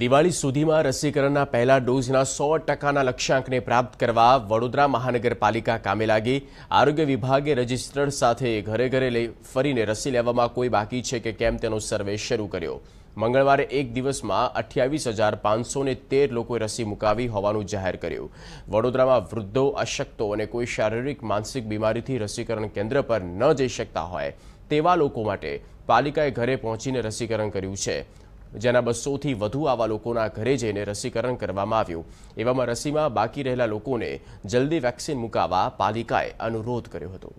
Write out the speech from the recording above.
દિવાળી સુધીમાં રસીકરણના પહેલા ડોઝના સો ટકાના લક્ષ્યાંકને પ્રાપ્ત કરવા વડોદરા મહાનગરપાલિકા કામે લાગી આરોગ્ય વિભાગે રજિસ્ટર્ડ સાથે ઘરે ઘરે લઈ ફરીને રસી લેવામાં કોઈ બાકી છે કે કેમ તેનો સર્વે શરૂ કર્યો મંગળવારે એક દિવસમાં અઠ્યાવીસ હજાર પાંચસો તેર લોકોએ રસી મુકાવી હોવાનું જાહેર કર્યું વડોદરામાં વૃદ્ધો અશક્તો અને કોઈ શારીરિક માનસિક બીમારીથી રસીકરણ કેન્દ્ર પર ન જઈ શકતા હોય તેવા લોકો માટે પાલિકાએ ઘરે પહોંચીને રસીકરણ કર્યું છે જેના બસોથી વધુ આવા લોકોના ઘરે જઈને રસીકરણ કરવામાં આવ્યું એવામાં રસીમાં બાકી રહેલા લોકોને જલ્દી વેક્સિન મુકાવવા પાલિકાએ અનુરોધ કર્યો હતો